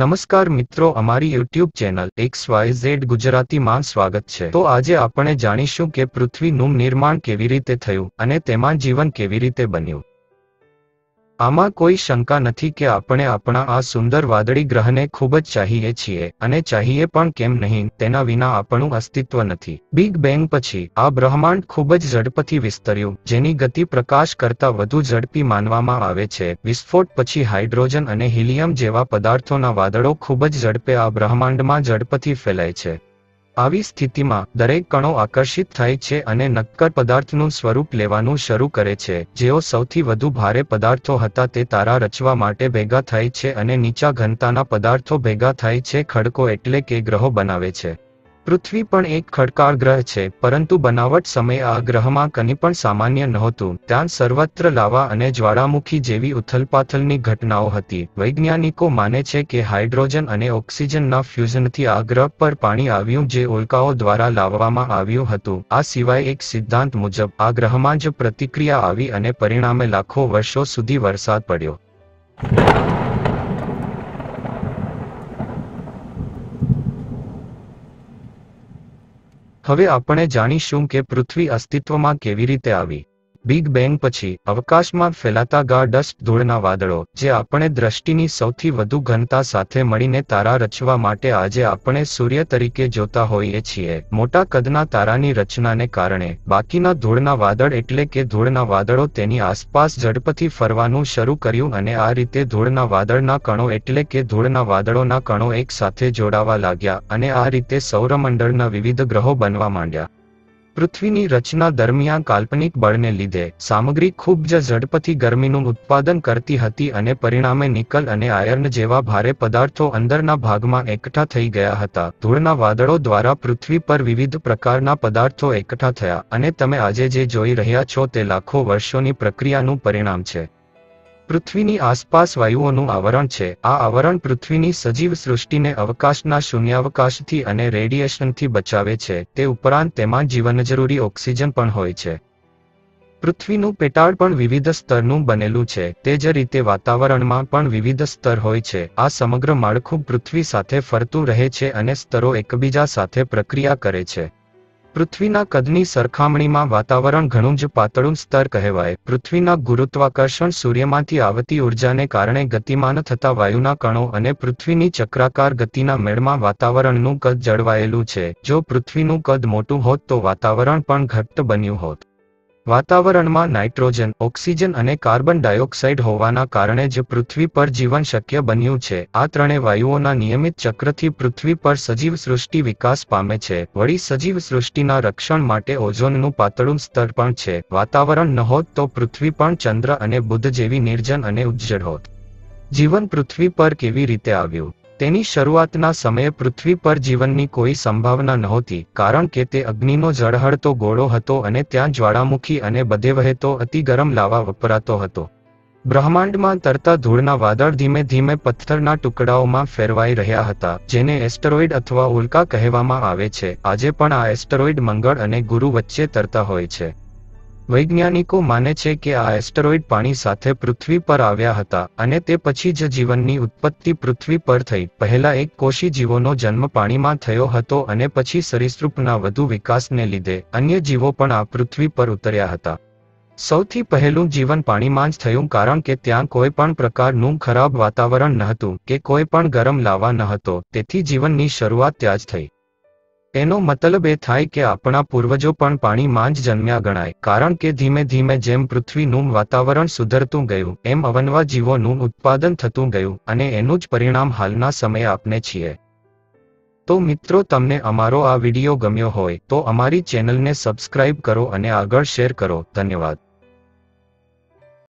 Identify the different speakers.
Speaker 1: નમસ્કાર મિત્રો અમારી YouTube channel X Y Z ગુજરાતીમાં સ્વાગત છે તો આજે આપણે જાણીશું કે પૃથ્વીનું નિર્માણ કેવી રીતે થયું અને તેમાં જીવન કેવી રીતે બન્યું આમાં કોઈ શંકા નથી કે આપણે આપણા આ સુંદર વાદળી ગ્રહને ખૂબ જ ચાહીએ છીએ અને ચાહીએ પણ કેમ નહીં તેના વિના આપણું અસ્તિત્વ નથી બિગ બેંગ પછી આ બ્રહ્માંડ ખૂબ જ ઝડપથી વિસ્તર્યું જેની ગતિ પ્રકાશ કરતા વધુ ઝડપી માનવામાં આવે છે વિસ્ફોટ પછી હાઇડ્રોજન અને હિલિયમ જેવા પદાર્થોના વાદળો ખૂબ જ ઝડપે આ બ્રહ્માંડમાં ઝડપથી ફેલાય છે આવી સ્થિતિમાં દરેક કણો આકર્ષિત થાય છે અને નક્કર પદાર્થનું સ્વરૂપ લેવાનું શરૂ કરે છે જેઓ સૌથી વધુ ભારે પદાર્થો હતા તે તારા રચવા માટે ભેગા થાય છે અને નીચા ઘનતાના પદાર્થો ભેગા થાય છે ખડકો એટલે કે ગ્રહો બનાવે છે પૃથ્વી પણ એક ખડકાળ ગ્રહ છે પરંતુ બનાવટ સમયે આ ગ્રહમાં કંઈ પણ સામાન્ય નહોતું ત્યાં સર્વત્ર લાવા અને જ્વાળામુખી જેવી ઉથલપાથલની ઘટનાઓ હતી વૈજ્ઞાનિકો માને છે કે હાઇડ્રોજન અને ઓક્સિજનના ફ્યુઝનથી આ ગ્રહ પર પાણી આવ્યું જે ઉલ્કાઓ દ્વારા લાવવામાં આવ્યું હતું આ સિવાય એક સિદ્ધાંત મુજબ આ ગ્રહમાં જ પ્રતિક્રિયા આવી અને પરિણામે લાખો વર્ષો સુધી વરસાદ પડ્યો હવે આપણે જાણીશું કે પૃથ્વી અસ્તિત્વમાં કેવી રીતે આવી બિગ બેંગ પછી અવકાશમાં ફેલાતા ગા ડસ્ટ ધૂળના વાદળો જે આપણે દ્રષ્ટિની સૌથી વધુ ઘનતા સાથે મળીને તારા રચવા માટે આજે આપણે સૂર્ય તરીકે જોતા હોઈએ છીએ મોટા કદના તારાની રચનાને કારણે બાકીના ધૂળના વાદળ એટલે કે ધૂળના વાદળો તેની આસપાસ ઝડપથી ફરવાનું શરૂ કર્યું અને આ રીતે ધૂળના વાદળના કણો એટલે કે ધૂળના વાદળોના કણો એક સાથે જોડાવા લાગ્યા અને આ રીતે સૌરમંડળના વિવિધ ગ્રહો બનવા માંડ્યા પૃથ્વીની રચના દરમિયાન કાલ્પનિક બળને લીધે સામગ્રી ખૂબ જ ઝડપથી ગરમીનું ઉત્પાદન કરતી હતી અને પરિણામે નિકલ અને આયર્ન જેવા ભારે પદાર્થો અંદરના ભાગમાં એકઠા થઈ ગયા હતા ધૂળના વાદળો દ્વારા પૃથ્વી પર વિવિધ પ્રકારના પદાર્થો એકઠા થયા અને તમે આજે જે જોઈ રહ્યા છો તે લાખો વર્ષોની પ્રક્રિયાનું પરિણામ છે પૃથ્વીની આસપાસ વાયુઓનું આવરણ છે આ આવરણ પૃથ્વીની સજીવ સૃષ્ટિને અવકાશના શૂન્યાવકાશથી અને રેડિયેશનથી બચાવે છે તે ઉપરાંત તેમાં જીવનજરૂરી ઓક્સિજન પણ હોય છે પૃથ્વીનું પેટાળ પણ વિવિધ સ્તરનું બનેલું છે તે જ રીતે વાતાવરણમાં પણ વિવિધ સ્તર હોય છે આ સમગ્ર માળખું પૃથ્વી સાથે ફરતું રહે છે અને સ્તરો એકબીજા સાથે પ્રક્રિયા કરે છે પૃથ્વીના કદની સરખામણીમાં વાતાવરણ ઘણું જ પાતળું સ્તર કહેવાય પૃથ્વીના ગુરુત્વાકર્ષણ સૂર્યમાંથી આવતી ઉર્જાને કારણે ગતિમાન થતા વાયુના કણો અને પૃથ્વીની ચક્રાકાર ગતિના મેળમાં વાતાવરણનું કદ જળવાયેલું છે જો પૃથ્વીનું કદ મોટું હોત તો વાતાવરણ પણ ઘટ્ટ બન્યું હોત વાતાવરણમાં નાઇટ્રોજન ઓક્સિજન અને કાર્બન ડાયોક્સાઇડ હોવાના કારણે જ પૃથ્વી પર જીવન શક્ય બન્યું છે આ ત્રણે વાયુઓના નિયમિત ચક્રથી પૃથ્વી પર સજીવ સૃષ્ટિ વિકાસ પામે છે વળી સજીવ સૃષ્ટિના રક્ષણ માટે ઓઝોનનું પાતળું સ્તર પણ છે વાતાવરણ ન હોત તો પૃથ્વી પણ ચંદ્ર અને બુદ્ધ જેવી નિર્જન અને ઉજ્જળ હોત જીવન પૃથ્વી પર કેવી રીતે આવ્યું તેની શરૂઆતના સમયે પૃથ્વી પર જીવનની કોઈ સંભાવના નહોતી કારણ કે તે અગ્નિનો ઝળહળતો ગોળો હતો અને ત્યાં જ્વાળામુખી અને બધે વહેતો અતિ ગરમ લાવા વપરાતો હતો બ્રહ્માંડમાં તરતા ધૂળના વાદળ ધીમે ધીમે પથ્થરના ટુકડાઓમાં ફેરવાઈ રહ્યા હતા જેને એસ્ટરોઇડ અથવા ઉલ્કા કહેવામાં આવે છે આજે પણ આ એસ્ટરોઇડ મંગળ અને ગુરુ વચ્ચે તરતા હોય છે વૈજ્ઞાનિકો માને છે કે આ એસ્ટરોઇડ પાણી સાથે પૃથ્વી પર આવ્યા હતા અને તે પછી જ જીવનની ઉત્પત્તિ પૃથ્વી પર થઈ પહેલા એક કોશી જીવોનો જન્મ પાણીમાં થયો હતો અને પછી સરિસૃપના વધુ વિકાસને લીધે અન્ય જીવો પણ આ પૃથ્વી પર ઉતર્યા હતા સૌથી પહેલું જીવન પાણીમાં જ થયું કારણ કે ત્યાં કોઈ પણ પ્રકારનું ખરાબ વાતાવરણ નહોતું કે કોઈ પણ ગરમ લાવા નહતો તેથી જીવનની શરૂઆત ત્યાં જ થઈ એનો મતલબ એ થાય કે આપણા પૂર્વજો પણ પાણીમાં જ જન્મ્યા ગણાય કારણ કે ધીમે ધીમે જેમ પૃથ્વીનું વાતાવરણ સુધરતું ગયું એમ અવનવા જીવોનું ઉત્પાદન થતું ગયું અને એનું જ પરિણામ હાલના સમયે આપને છીએ તો મિત્રો તમને અમારો આ વિડીયો ગમ્યો હોય તો અમારી ચેનલને સબસ્ક્રાઇબ કરો અને આગળ શેર કરો ધન્યવાદ